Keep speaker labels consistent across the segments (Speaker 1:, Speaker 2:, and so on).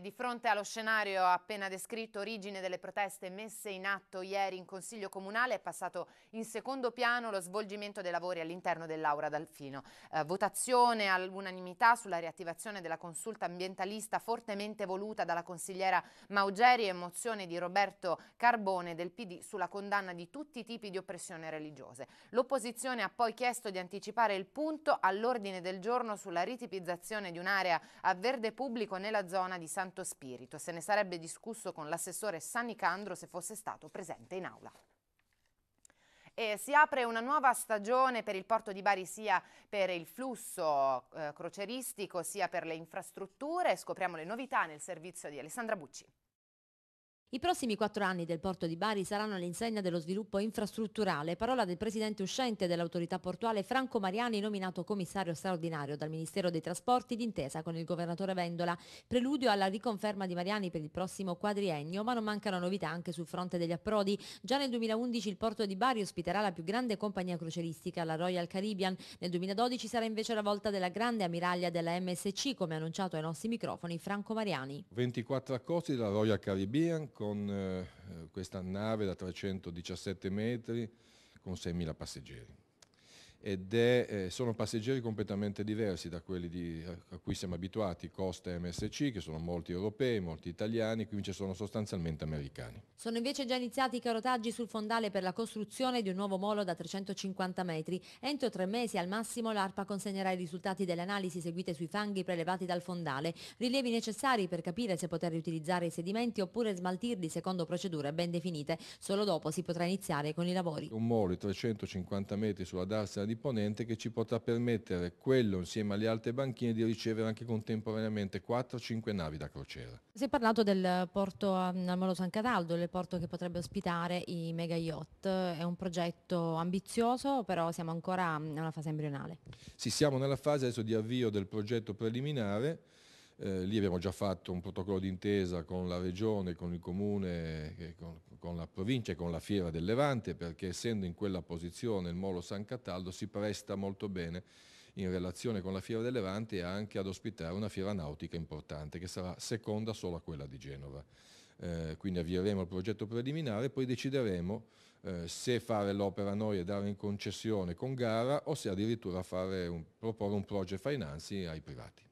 Speaker 1: di fronte allo scenario appena descritto, origine delle proteste messe in atto ieri in Consiglio Comunale, è passato in secondo piano lo svolgimento dei lavori all'interno dell'Aura Dalfino. Eh, votazione all'unanimità sulla riattivazione della consulta ambientalista fortemente voluta dalla consigliera Maugeri e mozione di Roberto Carbone del PD sulla condanna di tutti i tipi di oppressione religiose. L'opposizione ha poi chiesto di anticipare il punto all'ordine del giorno sulla ritipizzazione di un'area a verde pubblico nella zona di Santa Santo Spirito. Se ne sarebbe discusso con l'assessore Sanicandro se fosse stato presente in aula. E si apre una nuova stagione per il porto di Bari sia per il flusso eh, croceristico sia per le infrastrutture. Scopriamo le novità nel servizio di Alessandra Bucci.
Speaker 2: I prossimi quattro anni del porto di Bari saranno all'insegna dello sviluppo infrastrutturale, parola del presidente uscente dell'autorità portuale Franco Mariani, nominato commissario straordinario dal Ministero dei Trasporti d'intesa con il governatore Vendola. Preludio alla riconferma di Mariani per il prossimo quadriennio, ma non mancano novità anche sul fronte degli approdi. Già nel 2011 il porto di Bari ospiterà la più grande compagnia croceristica, la Royal Caribbean. Nel 2012 sarà invece la volta della grande ammiraglia della MSC, come annunciato ai nostri microfoni Franco Mariani.
Speaker 3: 24 accordi della Royal Caribbean con eh, questa nave da 317 metri con 6.000 passeggeri ed è, eh, sono passeggeri completamente diversi da quelli di, a, cui siamo abituati, Costa e MSC, che sono molti europei, molti italiani, quindi ci sono sostanzialmente americani.
Speaker 2: Sono invece già iniziati i carotaggi sul fondale per la costruzione di un nuovo molo da 350 metri. Entro tre mesi al massimo l'ARPA consegnerà i risultati delle analisi seguite sui fanghi prelevati dal fondale, rilievi necessari per capire se poter riutilizzare i sedimenti oppure smaltirli secondo procedure ben definite. Solo dopo si potrà iniziare con i lavori.
Speaker 3: Un molo di 350 metri sulla darsena di ponente che ci potrà permettere quello insieme alle altre banchine di ricevere anche contemporaneamente 4-5 navi da crociera.
Speaker 2: Si è parlato del porto al Molo San Cataldo, il porto che potrebbe ospitare i mega yacht, è un progetto ambizioso però siamo ancora mm, nella fase embrionale.
Speaker 3: Sì, siamo nella fase adesso di avvio del progetto preliminare eh, lì abbiamo già fatto un protocollo d'intesa con la regione, con il comune, eh, con, con, la provincia e con la fiera del Levante, perché essendo in quella posizione il Molo San Cataldo si presta molto bene in relazione con la Fiera del Levante e anche ad ospitare una fiera nautica importante che sarà seconda solo a quella di Genova. Eh, quindi avvieremo il progetto preliminare e poi decideremo eh, se fare l'opera noi e dare in concessione con gara o se addirittura un, proporre un project financing ai privati.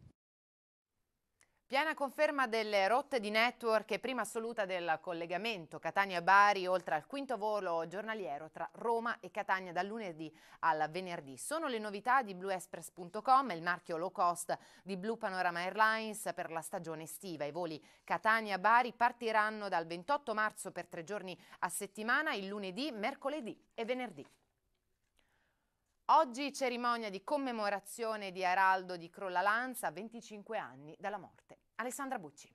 Speaker 1: Piena conferma delle rotte di network e prima assoluta del collegamento Catania-Bari, oltre al quinto volo giornaliero tra Roma e Catania dal lunedì al venerdì. Sono le novità di blueexpress.com, il marchio low cost di Blue Panorama Airlines per la stagione estiva. I voli Catania-Bari partiranno dal 28 marzo per tre giorni a settimana, il lunedì, mercoledì e venerdì. Oggi cerimonia di commemorazione di Araldo di Crollalanza, 25 anni dalla morte. Alessandra Bucci.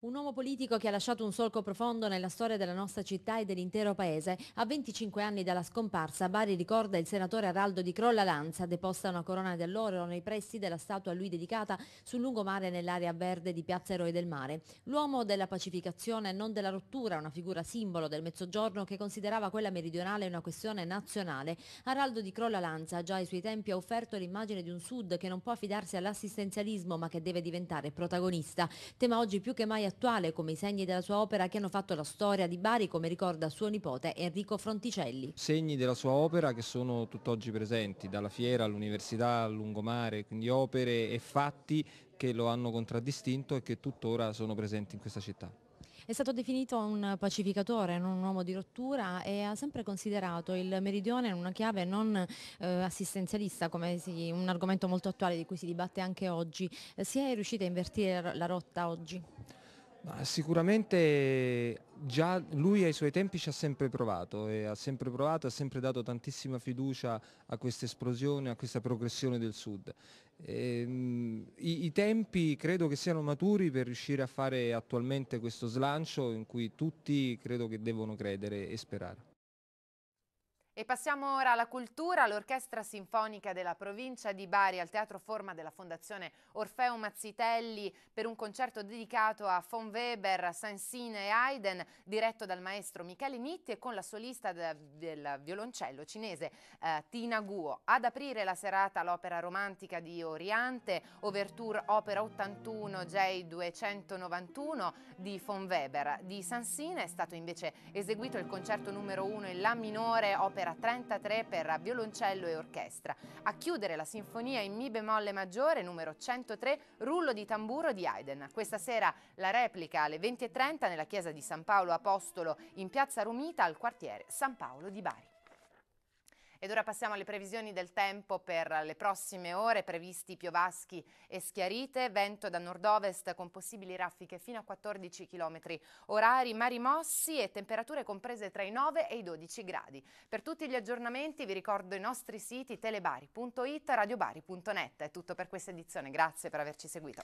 Speaker 2: Un uomo politico che ha lasciato un solco profondo nella storia della nostra città e dell'intero paese. A 25 anni dalla scomparsa, Bari ricorda il senatore Araldo di Crolla Lanza, deposta una corona dell'oro nei pressi della statua a lui dedicata sul lungomare nell'area verde di Piazza Eroe del Mare. L'uomo della pacificazione e non della rottura, una figura simbolo del mezzogiorno che considerava quella meridionale una questione nazionale. Araldo di Crolla Lanza già ai suoi tempi ha offerto l'immagine di un sud che non può affidarsi all'assistenzialismo ma che deve diventare protagonista. Tema oggi più che mai attuale come i segni della sua opera che hanno fatto la storia di Bari, come ricorda suo nipote Enrico Fronticelli.
Speaker 3: Segni della sua opera che sono tutt'oggi presenti, dalla fiera all'università, al lungomare, quindi opere e fatti che lo hanno contraddistinto e che tuttora sono presenti in questa città.
Speaker 2: È stato definito un pacificatore, non un uomo di rottura e ha sempre considerato il meridione una chiave non eh, assistenzialista, come si, un argomento molto attuale di cui si dibatte anche oggi. Eh, si è riusciti a invertire la rotta oggi?
Speaker 3: Ma sicuramente già lui ai suoi tempi ci ha sempre provato, e ha sempre provato, ha sempre dato tantissima fiducia a questa esplosione, a questa progressione del Sud. E, ehm, i, i, tempi credo che siano maturi per riuscire a fare attualmente questo slancio in cui tutti credo che devono credere e sperare.
Speaker 1: E passiamo ora alla cultura. L'Orchestra Sinfonica della provincia di Bari al Teatro Forma della Fondazione Orfeo Mazzitelli per un concerto dedicato a von Weber, Sansine e Haydn, diretto dal maestro Michele Nitti e con la solista del violoncello cinese eh, Tina Guo. Ad aprire la serata l'opera romantica di Oriante, Overture Opera 81 J291 di von Weber. Di Sansine è stato invece eseguito il concerto numero 1 in La minore, opera opera 33 per violoncello e orchestra. A chiudere la sinfonia in Mi bemolle maggiore numero 103 Rullo di tamburo di Haydn. Questa sera la replica alle 20.30 nella chiesa di San Paolo Apostolo in piazza Rumita al quartiere San Paolo di Bari. Ed ora passiamo alle previsioni del tempo per le prossime ore, previsti piovaschi e schiarite, vento da nord-ovest con possibili raffiche fino a 14 km orari, mari mossi e temperature comprese tra i 9 e i 12 gradi. Per tutti gli aggiornamenti vi ricordo i nostri siti telebari.it, e radiobari.net. È tutto per questa edizione, grazie per averci seguito.